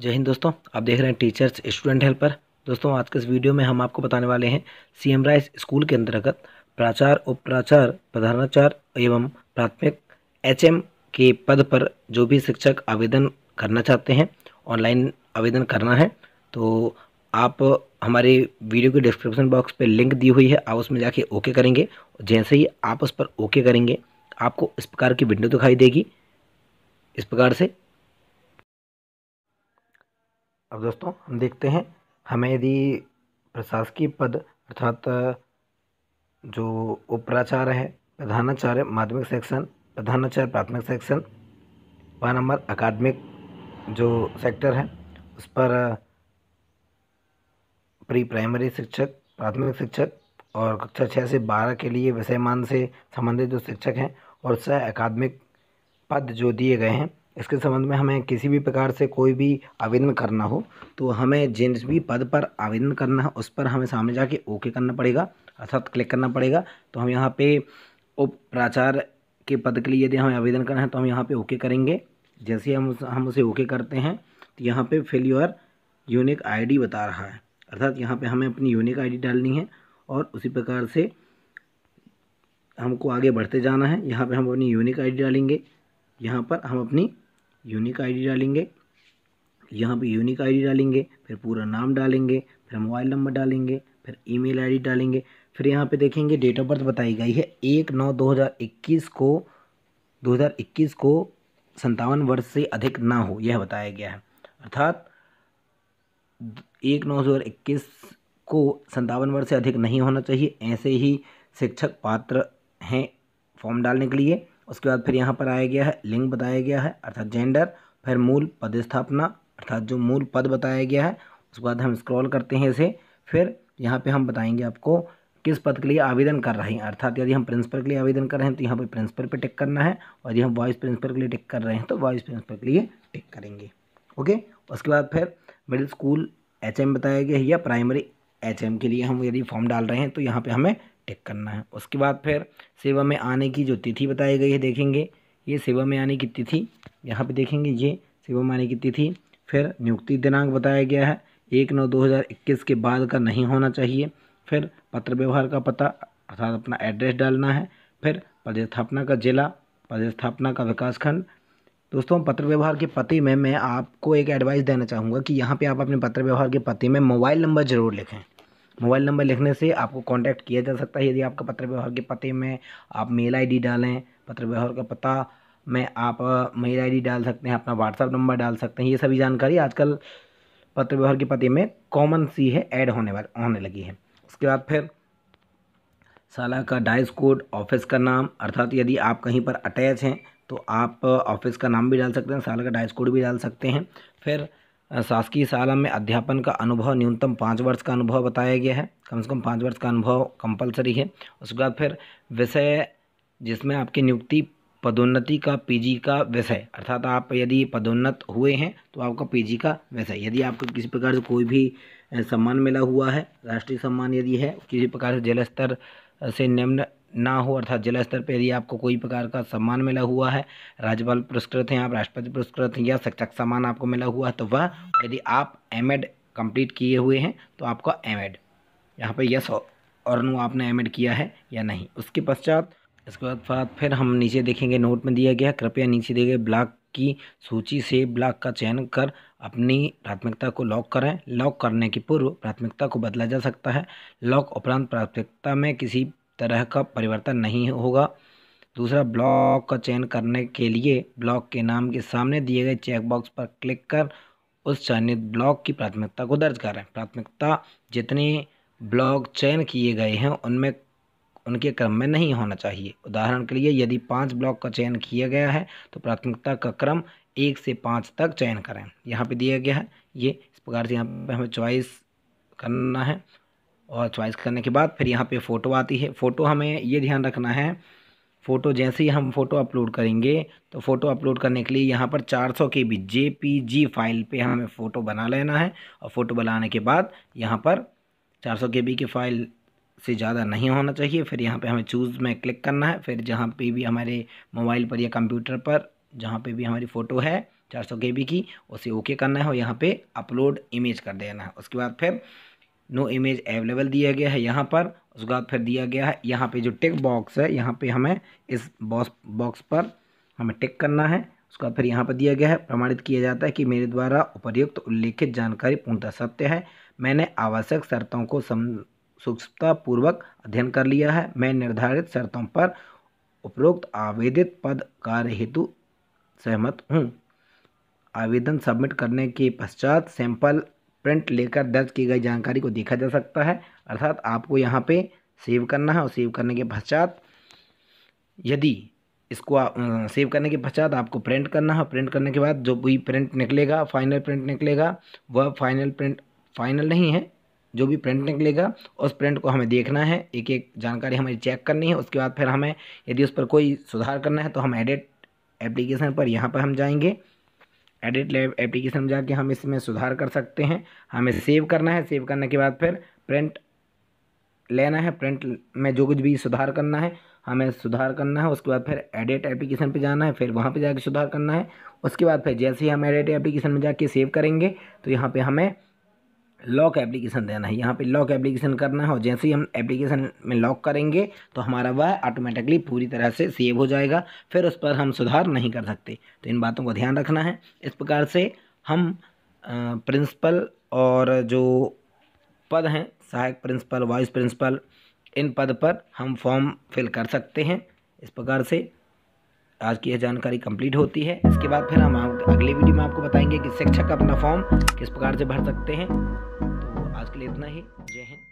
जय हिंद दोस्तों आप देख रहे हैं टीचर्स स्टूडेंट हेल्पर दोस्तों आज के इस वीडियो में हम आपको बताने वाले हैं सी एम राइस स्कूल के अंतर्गत प्राचार उप प्राचार एवं प्राथमिक एच एम के पद पर जो भी शिक्षक आवेदन करना चाहते हैं ऑनलाइन आवेदन करना है तो आप हमारे वीडियो के डिस्क्रिप्शन बॉक्स पर लिंक दी हुई है आप उसमें जाके ओके करेंगे जैसे ही आप उस पर ओके करेंगे आपको इस प्रकार की विंडो दिखाई देगी इस प्रकार से अब दोस्तों हम देखते हैं हमें यदि प्रशासकीय पद अर्थात जो उपराचार्य है प्रधानाचार्य माध्यमिक सेक्शन प्रधानाचार्य प्राथमिक सेक्शन व नंबर अकादमिक जो सेक्टर है उस पर प्री प्राइमरी शिक्षक प्राथमिक शिक्षक और कक्षा छः से बारह के लिए विषयमान से संबंधित जो शिक्षक हैं और सह अकादमिक पद जो दिए गए हैं इसके संबंध में हमें किसी भी प्रकार से कोई भी आवेदन करना हो तो हमें जिस भी पद पर आवेदन करना है उस पर हमें सामने जाके ओके करना पड़ेगा अर्थात क्लिक करना पड़ेगा तो हम यहाँ पे उप प्राचार के पद के लिए यदि हमें आवेदन करना है तो हम यहाँ पे ओके करेंगे जैसे हम उस, हम उसे ओके करते हैं तो यहाँ पे फिल योर यूनिक आईडी बता रहा है अर्थात यहाँ पे हमें अपनी यूनिक आईडी डालनी है और उसी प्रकार से हमको आगे बढ़ते जाना है यहाँ पे हम अपनी यूनिक आईडी डालेंगे यहाँ पर हम अपनी यूनिक आईडी डालेंगे यहाँ पे यूनिक आईडी डालेंगे फिर पूरा नाम डालेंगे फिर मोबाइल नंबर डालेंगे फिर ईमेल आईडी डालेंगे फिर यहाँ पे देखेंगे डेट ऑफ बर्थ बताई गई है एक नौ दो हज़ार इक्कीस को दो हज़ार इक्कीस को संतावन वर्ष से अधिक ना हो यह बताया गया है अर्थात एक नौ दो हज़ार इक्कीस को संतावन वर्ष से अधिक नहीं होना चाहिए ऐसे ही शिक्षक पात्र हैं फॉर्म डालने के लिए उसके बाद फिर यहाँ पर आया गया है लिंग बताया गया है अर्थात जेंडर फिर मूल पद स्थापना अर्थात जो मूल पद बताया गया है उसके बाद हम स्क्रॉल करते हैं इसे फिर यहाँ पे हम बताएंगे आपको किस पद के लिए आवेदन कर रहे हैं अर्थात यदि हम प्रिंसिपल के लिए आवेदन कर रहे हैं तो यहाँ पर प्रिंसिपल पर टिक करना है और यदि हम वाइस प्रिंसिपल के लिए टिक कर रहे हैं तो वाइस प्रिंसिपल के लिए टिक करेंगे ओके उसके बाद फिर मिडिल स्कूल एच बताया गया है या प्राइमरी एच के लिए हम यदि फॉर्म डाल रहे हैं तो यहाँ पर हमें टिक करना है उसके बाद फिर सेवा में आने की जो तिथि बताई गई है देखेंगे ये सेवा में आने की तिथि यहाँ पे देखेंगे ये सेवा में आने की तिथि फिर नियुक्ति दिनांक बताया गया है एक नौ दो हज़ार इक्कीस के बाद का नहीं होना चाहिए फिर पत्र व्यवहार का पता अर्थात अपना एड्रेस डालना है फिर पदस्थापना का जिला पदस्थापना का विकासखंड दोस्तों पत्र व्यवहार के पते में मैं आपको एक एडवाइस देना चाहूँगा कि यहाँ पे आप अपने पत्र व्यवहार के पते में मोबाइल नंबर ज़रूर लिखें मोबाइल नंबर लिखने से आपको कांटेक्ट किया जा सकता है यदि आपका पत्र व्यवहार के पते में आप मेल आईडी डालें पत्र व्यवहार का पता में आप मेल आईडी डाल सकते हैं अपना व्हाट्सअप नंबर डाल सकते हैं ये सभी जानकारी आजकल पत्र व्यवहार के पते में कॉमन सी है ऐड होने वाले होने लगी है उसके बाद फिर साला का डाइस कोड ऑफिस का नाम अर्थात यदि आप कहीं पर अटैच हैं तो आप ऑफिस का नाम भी डाल सकते हैं साला का डाइस कोड भी डाल सकते हैं फिर शासकीय शाला में अध्यापन का अनुभव न्यूनतम पाँच वर्ष का अनुभव बताया गया है कम से कम पाँच वर्ष का अनुभव कंपलसरी है उसके बाद फिर विषय जिसमें आपकी नियुक्ति पदोन्नति का पीजी का विषय अर्थात आप यदि पदोन्नत हुए हैं तो आपका पीजी का विषय यदि आपको किसी प्रकार से कोई भी सम्मान मिला हुआ है राष्ट्रीय सम्मान यदि है किसी प्रकार से जिला स्तर से निम्न ना हो अर्थात जिला स्तर पर यदि आपको कोई प्रकार का सम्मान मिला हुआ है राज्यपाल पुरस्कृत हैं आप राष्ट्रपति पुरस्कृत हैं या शिक्षक सम्मान आपको मिला हुआ है तो वह यदि आप एम एड कम्प्लीट किए हुए हैं तो आपका एम एड यहाँ पर यस और नो आपने एम एड किया है या नहीं उसके पश्चात इसके बाद फिर हम नीचे देखेंगे नोट में दिया गया कृपया नीचे दिए गए ब्लॉक की सूची से ब्लॉक का चयन कर अपनी प्राथमिकता को लॉक करें लॉक करने के पूर्व प्राथमिकता को बदला जा सकता है लॉक उपरांत प्राथमिकता में किसी तरह का परिवर्तन नहीं होगा दूसरा ब्लॉक का चयन करने के लिए ब्लॉक के नाम के सामने दिए गए चेकबॉक्स पर क्लिक कर उस चयनित ब्लॉक की प्राथमिकता को दर्ज करें प्राथमिकता जितने ब्लॉक चयन किए गए हैं उनमें उनके क्रम में नहीं होना चाहिए उदाहरण के लिए यदि पाँच ब्लॉक का चयन किया गया है तो प्राथमिकता का क्रम एक से पाँच तक चयन करें यहाँ पे दिया गया है ये इस प्रकार से यहाँ पे हमें चॉइस करना है और चॉइस करने के बाद फिर यहाँ पे फ़ोटो आती है फ़ोटो हमें ये ध्यान रखना है फ़ोटो जैसे ही हम फ़ोटो अपलोड करेंगे तो फ़ोटो अपलोड करने के लिए यहाँ पर 400 सौ के बी जे फाइल पे हमें फ़ोटो बना लेना है और फ़ोटो बनाने के बाद यहाँ पर 400 सौ के बी की फ़ाइल से ज़्यादा नहीं होना चाहिए फिर यहाँ पे हमें चूज़ में क्लिक करना है फिर जहाँ पे भी हमारे मोबाइल पर या कंप्यूटर पर जहाँ पर भी हमारी फ़ोटो है चार सौ की उसे ओके करना है और यहाँ पर अपलोड इमेज कर देना है उसके बाद फिर नो इमेज अवेलेबल दिया गया है यहाँ पर उसके बाद फिर दिया गया है यहाँ पे जो टिक बॉक्स है यहाँ पे हमें इस बॉक्स बॉक्स पर हमें टिक करना है उसके बाद फिर यहाँ पर दिया गया है प्रमाणित किया जाता है कि मेरे द्वारा तो उल्लेखित जानकारी पूर्णतः सत्य है मैंने आवश्यक शर्तों को सूक्ष्मतापूर्वक अध्ययन कर लिया है मैं निर्धारित शर्तों पर उपरोक्त आवेदित पद कार्य हेतु सहमत हूँ आवेदन सबमिट करने के पश्चात सैंपल प्रिंट लेकर दर्ज की गई जानकारी को देखा जा सकता है अर्थात आपको यहाँ पे सेव करना है और सेव करने के पश्चात यदि इसको आ, सेव करने के पश्चात आपको प्रिंट करना है प्रिंट करने के बाद जो भी प्रिंट निकलेगा फाइनल प्रिंट निकलेगा वह फाइनल प्रिंट फाइनल नहीं है जो भी प्रिंट निकलेगा उस प्रिंट को हमें देखना है एक एक जानकारी हमें चेक करनी है उसके बाद फिर हमें यदि उस पर कोई सुधार करना है तो हम एडिट एप्लीकेशन पर यहाँ पर हम जाएंगे एडिट लैब एप्लीकेशन में जाके हम इसमें सुधार कर सकते हैं हमें सेव करना है सेव करने के बाद फिर प्रिंट लेना है प्रिंट में जो कुछ भी सुधार करना है हमें सुधार करना है उसके बाद फिर एडिट एप्लीकेशन पे जाना है फिर वहाँ पे जाके सुधार करना है उसके बाद फिर जैसे ही हम एडिट एप्लीकेशन में जाके सेव करेंगे तो यहाँ पे हमें लॉक एप्लीकेशन देना है यहाँ पे लॉक एप्लीकेशन करना है और जैसे ही हम एप्लीकेशन में लॉक करेंगे तो हमारा वह ऑटोमेटिकली पूरी तरह से सेव हो जाएगा फिर उस पर हम सुधार नहीं कर सकते तो इन बातों को ध्यान रखना है इस प्रकार से हम प्रिंसिपल और जो पद हैं सहायक प्रिंसिपल वाइस प्रिंसिपल इन पद पर हम फॉर्म फिल कर सकते हैं इस प्रकार से आज की यह जानकारी कंप्लीट होती है इसके बाद फिर हम अगले वीडियो में आपको बताएंगे कि शिक्षक अपना फॉर्म किस प्रकार से भर सकते हैं तो आज के लिए इतना ही जय हिंद